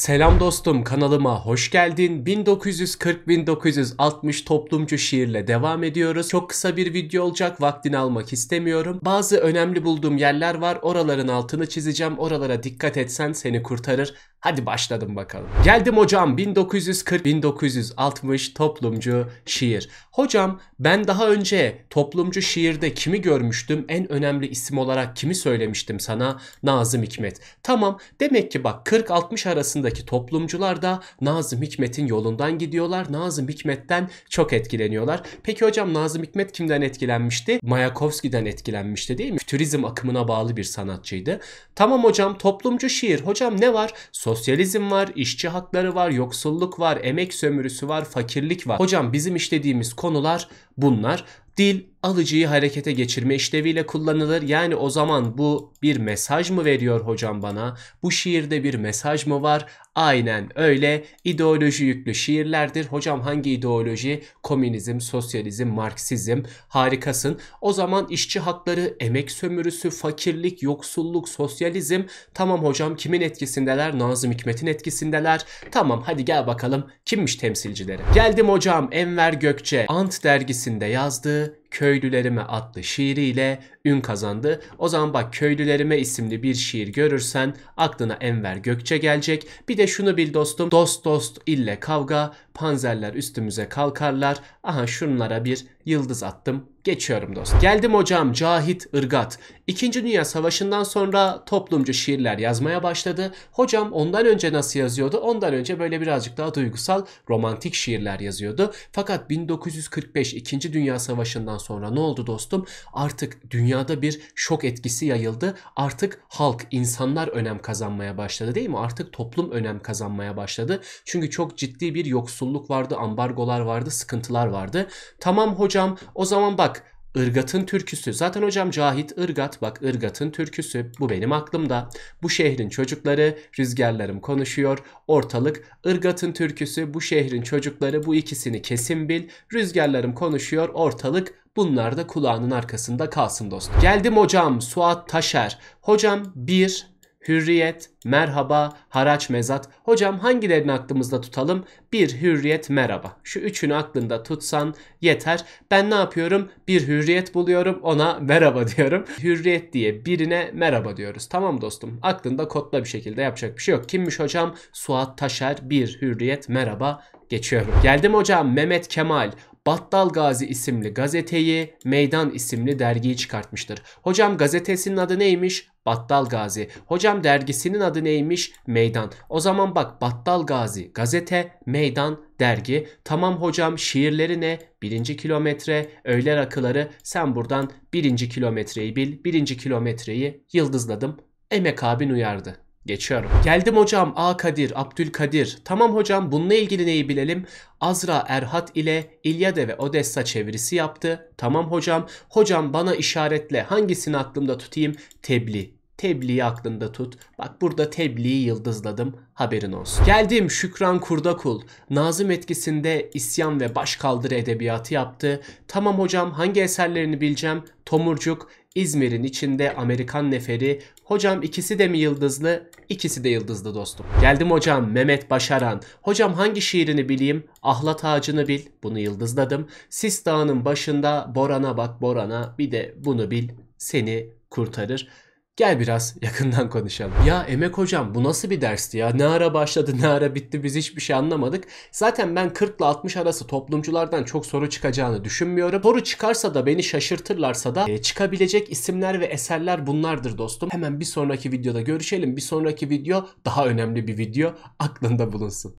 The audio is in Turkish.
Selam dostum kanalıma hoş geldin. 1940-1960 toplumcu şiirle devam ediyoruz. Çok kısa bir video olacak vaktini almak istemiyorum. Bazı önemli bulduğum yerler var oraların altını çizeceğim. Oralara dikkat etsen seni kurtarır. Hadi başladım bakalım. Geldim hocam 1940-1960 toplumcu şiir. Hocam ben daha önce toplumcu şiirde kimi görmüştüm? En önemli isim olarak kimi söylemiştim sana? Nazım Hikmet. Tamam demek ki bak 40-60 arasında sonraki toplumcular da Nazım Hikmet'in yolundan gidiyorlar. Nazım Hikmet'ten çok etkileniyorlar. Peki hocam Nazım Hikmet kimden etkilenmişti? Mayakovski'den etkilenmişti değil mi? Fütürizm akımına bağlı bir sanatçıydı. Tamam hocam toplumcu şiir. Hocam ne var? Sosyalizm var, işçi hakları var, yoksulluk var, emek sömürüsü var, fakirlik var. Hocam bizim işlediğimiz konular bunlar. Dil alıcıyı harekete geçirme işleviyle kullanılır. Yani o zaman bu bir mesaj mı veriyor hocam bana? Bu şiirde bir mesaj mı var? Aynen öyle ideoloji yüklü şiirlerdir. Hocam hangi ideoloji? Komünizm, sosyalizm, marksizm. Harikasın. O zaman işçi hakları, emek sömürüsü, fakirlik, yoksulluk, sosyalizm. Tamam hocam kimin etkisindeler? Nazım Hikmet'in etkisindeler. Tamam hadi gel bakalım kimmiş temsilcileri? Geldim hocam Enver Gökçe Ant dergisinde yazdığı Köylülerime adlı şiiriyle ün kazandı. O zaman bak Köylülerime isimli bir şiir görürsen aklına Enver Gökçe gelecek. Bir de şunu bil dostum. Dost dost ille kavga, panzerler üstümüze kalkarlar. Aha şunlara bir yıldız attım. Geçiyorum dost. Geldim hocam Cahit Irgat. İkinci Dünya Savaşı'ndan sonra toplumcu şiirler yazmaya başladı. Hocam ondan önce nasıl yazıyordu? Ondan önce böyle birazcık daha duygusal romantik şiirler yazıyordu. Fakat 1945 İkinci Dünya Savaşı'ndan sonra ne oldu dostum? Artık dünyada bir şok etkisi yayıldı. Artık halk, insanlar önem kazanmaya başladı değil mi? Artık toplum önem kazanmaya başladı. Çünkü çok ciddi bir yoksulluk vardı, ambargolar vardı, sıkıntılar vardı. Tamam hocam hocam o zaman bak Irgat'ın türküsü. Zaten hocam Cahit Irgat bak Irgat'ın türküsü bu benim aklımda. Bu şehrin çocukları rüzgarlarım konuşuyor. Ortalık Irgat'ın türküsü bu şehrin çocukları bu ikisini kesin bil. Rüzgarlarım konuşuyor ortalık bunlar da kulağının arkasında kalsın dostum. Geldim hocam Suat Taşer. Hocam 1 Hürriyet, merhaba, haraç mezat. Hocam hangilerini aklımızda tutalım? Bir hürriyet, merhaba. Şu üçünü aklında tutsan yeter. Ben ne yapıyorum? Bir hürriyet buluyorum ona merhaba diyorum. Hürriyet diye birine merhaba diyoruz. Tamam dostum aklında kodla bir şekilde yapacak bir şey yok. Kimmiş hocam? Suat Taşer bir hürriyet merhaba geçiyorum. Geldim hocam Mehmet Kemal. Battal Gazi isimli gazeteyi, Meydan isimli dergiyi çıkartmıştır. Hocam gazetesinin adı neymiş? Battal Gazi. Hocam dergisinin adı neymiş? Meydan. O zaman bak Battal Gazi gazete, meydan, dergi. Tamam hocam şiirleri ne? Birinci kilometre, öğler akıları. Sen buradan birinci kilometreyi bil. Birinci kilometreyi yıldızladım. Emek abin uyardı. Geçiyorum. Geldim hocam A Kadir, Abdülkadir. Tamam hocam bununla ilgili neyi bilelim? Azra Erhat ile İlyade ve Odessa çevirisi yaptı. Tamam hocam. Hocam bana işaretle hangisini aklımda tutayım? Tebliğ. Tebliği aklında tut. Bak burada tebliği yıldızladım. Haberin olsun. Geldim Şükran Kurdakul. Nazım etkisinde isyan ve başkaldırı edebiyatı yaptı. Tamam hocam hangi eserlerini bileceğim? Tomurcuk, İzmir'in içinde Amerikan Neferi. Hocam ikisi de mi yıldızlı? İkisi de yıldızlı dostum. Geldim hocam Mehmet Başaran. Hocam hangi şiirini bileyim? Ahlat ağacını bil. Bunu yıldızladım. Sis dağının başında Boran'a bak Boran'a. Bir de bunu bil. Seni kurtarır. Gel biraz yakından konuşalım. Ya Emek hocam bu nasıl bir dersti ya? Ne ara başladı ne ara bitti biz hiçbir şey anlamadık. Zaten ben 40 ile 60 arası toplumculardan çok soru çıkacağını düşünmüyorum. Soru çıkarsa da beni şaşırtırlarsa da e, çıkabilecek isimler ve eserler bunlardır dostum. Hemen bir sonraki videoda görüşelim. Bir sonraki video daha önemli bir video aklında bulunsun.